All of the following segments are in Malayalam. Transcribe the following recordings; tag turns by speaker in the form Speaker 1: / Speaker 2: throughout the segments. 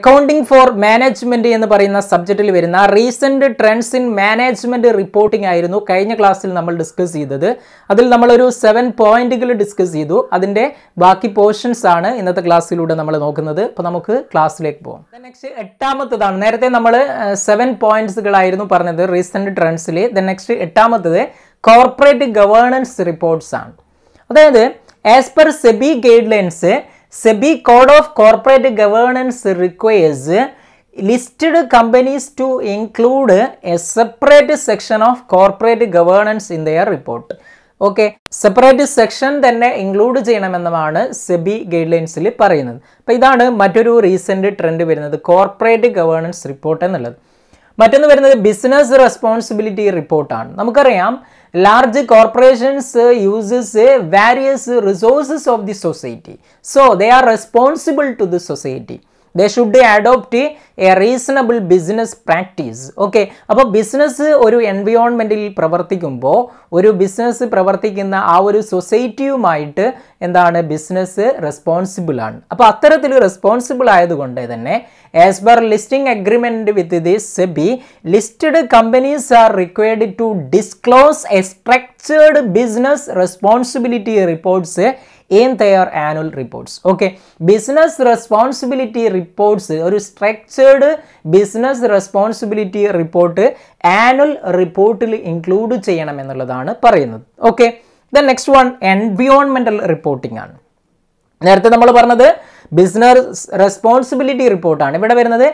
Speaker 1: അക്കൗണ്ടിംഗ് ഫോർ മാനേജ്മെന്റ് എന്ന് പറയുന്ന സബ്ജക്റ്റിൽ വരുന്ന recent trends in management reporting ആയിരുന്നു കഴിഞ്ഞ ക്ലാസ്സിൽ നമ്മൾ ഡിസ്കസ് ചെയ്തത് അതിൽ നമ്മളൊരു സെവൻ പോയിന്റുകൾ ഡിസ്കസ് ചെയ്തു അതിന്റെ ബാക്കി പോർഷൻസ് ആണ് ഇന്നത്തെ ക്ലാസ്സിലൂടെ നമ്മൾ നോക്കുന്നത് അപ്പോൾ നമുക്ക് ക്ലാസ്സിലേക്ക് പോകാം നെക്സ്റ്റ് എട്ടാമത്തതാണ് നേരത്തെ നമ്മൾ സെവൻ പോയിന്റ്സുകളായിരുന്നു പറഞ്ഞത് റീസെന്റ് ട്രെൻഡ്സിൽ ദെൻ നെക്സ്റ്റ് എട്ടാമത്തത് കോർപ്പറേറ്റ് ഗവേണൻസ് റിപ്പോർട്ട്സ് ആണ് അതായത് as per SEBI guidelines SEBI code of corporate governance requires listed companies to include a separate section of corporate governance in their report okay separate section തന്നെ ഇൻക്ലൂഡ് ചെയ്യണമെന്നുമാണ് സെബി ഗൈഡ് ലൈൻസിൽ പറയുന്നത് അപ്പോൾ ഇതാണ് മറ്റൊരു റീസെൻ്റ് ട്രെൻഡ് വരുന്നത് കോർപ്പറേറ്റ് ഗവേണൻസ് റിപ്പോർട്ട് എന്നുള്ളത് മറ്റൊന്ന് വരുന്നത് ബിസിനസ് റെസ്പോൺസിബിലിറ്റി റിപ്പോർട്ടാണ് നമുക്കറിയാം large corporations uh, uses uh, various resources of the society. So, they are responsible to the society. They should adopt uh, a reasonable business practice okay അപ്പോൾ ബിസിനസ് ഒരു എൻവിയോൺമെൻറ്റിൽ പ്രവർത്തിക്കുമ്പോൾ ഒരു ബിസിനസ് പ്രവർത്തിക്കുന്ന ആ ഒരു സൊസൈറ്റിയുമായിട്ട് എന്താണ് ബിസിനസ് റെസ്പോൺസിബിൾ ആണ് അപ്പോൾ അത്തരത്തിൽ റെസ്പോൺസിബിൾ ആയതുകൊണ്ട് തന്നെ as per listing agreement with the SEBI listed companies are required to disclose a structured business responsibility reports in their annual reports okay business responsibility reports ഒരു structured third business responsibility report annual റിപ്പോർട്ടിൽ ഇൻക്ലൂഡ് ചെയ്യണം എന്നുള്ളതാണ് പറയുന്നത് ഓക്കെ ദ നെക്സ്റ്റ് വൺ എൻവിയോൺമെന്റൽ റിപ്പോർട്ടിംഗ് ആണ് നേരത്തെ നമ്മൾ പറഞ്ഞത് ബിസിനസ് റെസ്പോൺസിബിലിറ്റി റിപ്പോർട്ടാണ് ഇവിടെ വരുന്നത്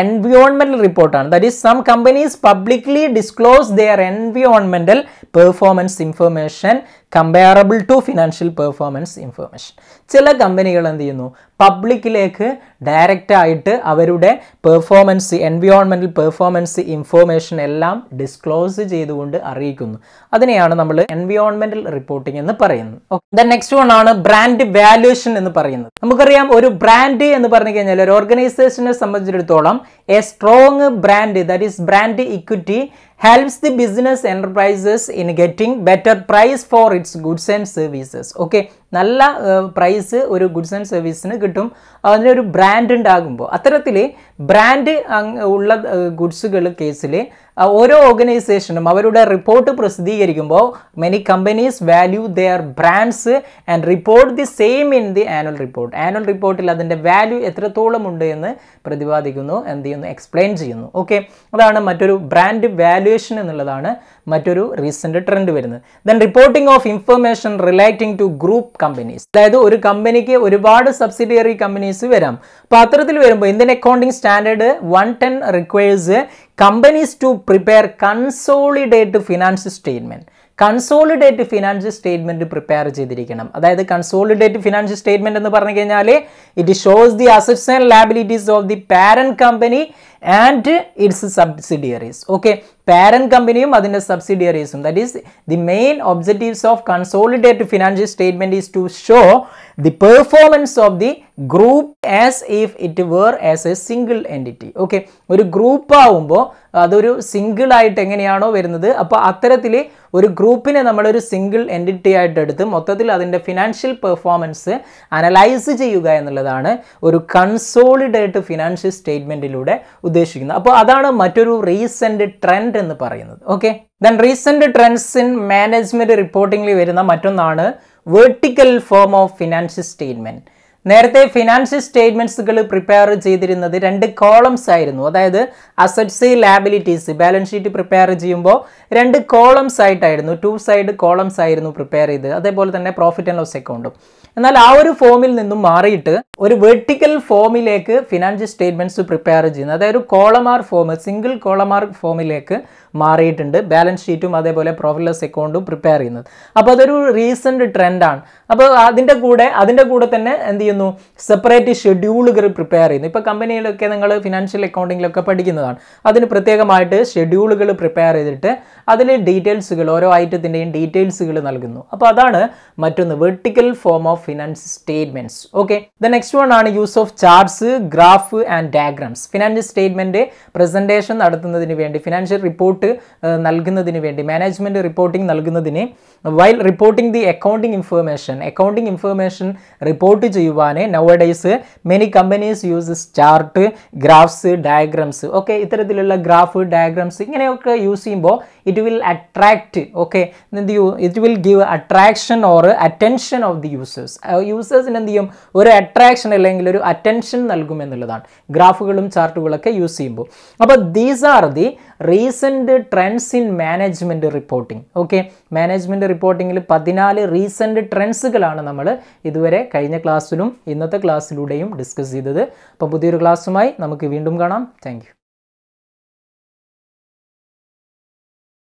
Speaker 1: എൻവിയോൺമെന്റൽ റിപ്പോർട്ടാണ് that is some companies publicly disclose their എൻവിയോൺമെന്റൽ performance information comparable to financial performance information ചില കമ്പനികൾ എന്ത് ചെയ്യുന്നു പബ്ലിക്കിലേക്ക് ഡയറക്റ്റായിട്ട് അവരുടെ പെർഫോമൻസ് എൻവിയോൺമെൻറ്റൽ പെർഫോമൻസ് ഇൻഫോർമേഷൻ എല്ലാം ഡിസ്ക്ലോസ് ചെയ്തുകൊണ്ട് അറിയിക്കുന്നു അതിനെയാണ് നമ്മൾ എൻവിയോൺമെൻറ്റൽ റിപ്പോർട്ടിംഗ് എന്ന് പറയുന്നത് ദ നെക്സ്റ്റ് വൺ ആണ് ബ്രാൻഡ് വാല്യുവേഷൻ എന്ന് പറയുന്നത് നമുക്കറിയാം ഒരു ബ്രാൻഡ് എന്ന് പറഞ്ഞു കഴിഞ്ഞാൽ ഒരു ഓർഗനൈസേഷനെ സംബന്ധിച്ചിടത്തോളം a strong brand that is brand equity helps the business enterprises in getting better price for its goods and services okay നല്ല പ്രൈസ് ഒരു ഗുഡ്സ് ആൻഡ് സർവീസിന് കിട്ടും ഒരു ബ്രാൻഡ് ഉണ്ടാകുമ്പോൾ അത്തരത്തിൽ ബ്രാൻഡ് ഉള്ള ഗുഡ്സുകൾ കേസിൽ ഓരോ ഓർഗനൈസേഷനും അവരുടെ റിപ്പോർട്ട് പ്രസിദ്ധീകരിക്കുമ്പോൾ many companies value their brands and report the same in the annual report annual റിപ്പോർട്ടിൽ അതിൻ്റെ വാല്യൂ എത്രത്തോളം ഉണ്ട് എന്ന് പ്രതിപാദിക്കുന്നു എന്ത് ചെയ്യുന്നു എക്സ്പ്ലെയിൻ ചെയ്യുന്നു ഓക്കെ അതാണ് മറ്റൊരു ബ്രാൻഡ് വാല്യുവേഷൻ എന്നുള്ളതാണ് മറ്റൊരു റീസെൻറ്റ് ട്രെൻഡ് വരുന്നത് then reporting of information relating to group companies അതായത് ഒരു കമ്പനിക്ക് ഒരുപാട് സബ്സിഡിയറി കമ്പനീസ് വരാം അപ്പോൾ അത്തരത്തിൽ വരുമ്പോൾ Indian accounting standard one ten requires companies to prepare consolidate finance statement consolidate financial statement prepare ചെയ്തിരിക്കണം അതായത് കൺസോളിഡേറ്റ് ഫിനാൻഷ്യൽ സ്റ്റേറ്റ്മെൻറ്റ് എന്ന് പറഞ്ഞു കഴിഞ്ഞാൽ it shows the assets and liabilities of the parent company and its subsidiaries okay parent കമ്പനിയും അതിൻ്റെ സബ്സിഡിയറീസും that is the main objectives of consolidate financial statement is to show the performance of the group as if it were as a single entity okay ഒരു ഗ്രൂപ്പ് ആവുമ്പോൾ അതൊരു സിംഗിൾ ആയിട്ട് എങ്ങനെയാണോ വരുന്നത് അപ്പോൾ അത്തരത്തിൽ ഒരു ഗ്രൂപ്പിനെ നമ്മളൊരു സിംഗിൾ എൻറ്റിറ്റി ആയിട്ട് എടുത്ത് മൊത്തത്തിൽ അതിൻ്റെ ഫിനാൻഷ്യൽ പെർഫോമൻസ് അനലൈസ് ചെയ്യുക എന്നുള്ളതാണ് ഒരു കൺസോളിഡേറ്റ് ഫിനാൻഷ്യൽ സ്റ്റേറ്റ്മെൻറ്റിലൂടെ ഉദ്ദേശിക്കുന്നത് അപ്പോൾ അതാണ് മറ്റൊരു റീസെൻറ്റ് ട്രെൻഡ് എന്ന് പറയുന്നത് okay then recent trends in management റിപ്പോർട്ടിങ്ങിൽ വരുന്ന മറ്റൊന്നാണ് vertical form of financial statement നേരത്തെ ഫിനാൻഷ്യൽ സ്റ്റേറ്റ്മെൻറ്റ്സുകൾ പ്രിപ്പയർ ചെയ്തിരുന്നത് രണ്ട് കോളംസ് ആയിരുന്നു അതായത് assets liabilities balance sheet prepare ചെയ്യുമ്പോൾ രണ്ട് കോളംസ് ആയിട്ടായിരുന്നു ടു സൈഡ് കോളംസ് ആയിരുന്നു പ്രിപ്പയർ ചെയ്ത് അതേപോലെ തന്നെ പ്രോഫിറ്റ് ആൻഡ് ലോസ് അക്കൗണ്ടും എന്നാൽ ആ ഒരു ഫോമിൽ നിന്നും മാറിയിട്ട് ഒരു വെർട്ടിക്കൽ ഫോമിലേക്ക് ഫിനാൻഷ്യൽ സ്റ്റേറ്റ്മെൻറ്റ്സ് പ്രിപ്പയർ ചെയ്യുന്നത് അതായത് ഒരു കോളമാർ ഫോം സിംഗിൾ കോളമാർ ഫോമിലേക്ക് മാറിയിട്ടുണ്ട് ബാലൻസ് ഷീറ്റും അതേപോലെ പ്രോഫിറ്റ്ലസ് അക്കൗണ്ടും പ്രിപ്പയർ ചെയ്യുന്നത് അപ്പോൾ അതൊരു റീസെൻ്റ് ട്രെൻഡാണ് അപ്പോൾ അതിൻ്റെ കൂടെ അതിൻ്റെ കൂടെ തന്നെ എന്ത് ചെയ്യുന്നു സെപ്പറേറ്റ് ഷെഡ്യൂളുകൾ പ്രിപ്പയർ ചെയ്യുന്നു ഇപ്പോൾ കമ്പനിയിലൊക്കെ നിങ്ങൾ ഫിനാൻഷ്യൽ അക്കൗണ്ടിങ്ങിലൊക്കെ പഠിക്കുന്നതാണ് അതിന് പ്രത്യേകമായിട്ട് ഷെഡ്യൂളുകൾ പ്രിപ്പയർ ചെയ്തിട്ട് അതിൽ ഡീറ്റെയിൽസുകൾ ഓരോ ഐറ്റത്തിൻ്റെയും ഡീറ്റെയിൽസുകൾ നൽകുന്നു അപ്പോൾ അതാണ് മറ്റൊന്ന് vertical form of finance statements okay the next next one ആണ് use of charts graph and diagrams financial statement presentation നടത്തുന്നതിന് വേണ്ടി ഫിനാൻഷ്യൽ റിപ്പോർട്ട് നൽകുന്നതിന് വേണ്ടി മാനേജ്മെൻറ്റ് റിപ്പോർട്ടിംഗ് നൽകുന്നതിന് while reporting the accounting information accounting information report ചെയ്യുവാൻ nowadays many companies uses chart graphs diagrams okay ഇത്തരത്തിലുള്ള ഗ്രാഫ് ഡയഗ്രാംസ് ഇങ്ങനെയൊക്കെ യൂസ് ചെയ്യുമ്പോൾ ഇറ്റ് വിൽ അട്രാക്ട് ഓക്കെ എന്ത് ചെയ്യും it will give attraction or attention of the users യൂസേഴ്സിന് എന്ത് ചെയ്യും ഒരു അട്രാക്ഷൻ റിഫ്ലക്ഷൻ അല്ലെങ്കിൽ ഒരു അറ്റൻഷൻ നൽകും എന്നുള്ളതാണ് ഗ്രാഫുകളും ചാർട്ടുകളൊക്കെ യൂസ് ചെയ്യുമ്പോൾ അപ്പോൾ these are the recent trends in management reporting okay management റിപ്പോർട്ടിങ്ങിൽ പതിനാല് റീസെൻറ്റ് ട്രെൻഡ്സുകളാണ് നമ്മൾ ഇതുവരെ കഴിഞ്ഞ ക്ലാസ്സിലും ഇന്നത്തെ ക്ലാസ്സിലൂടെയും ഡിസ്കസ് ചെയ്തത് അപ്പോൾ പുതിയൊരു ക്ലാസ്സുമായി നമുക്ക് വീണ്ടും കാണാം താങ്ക്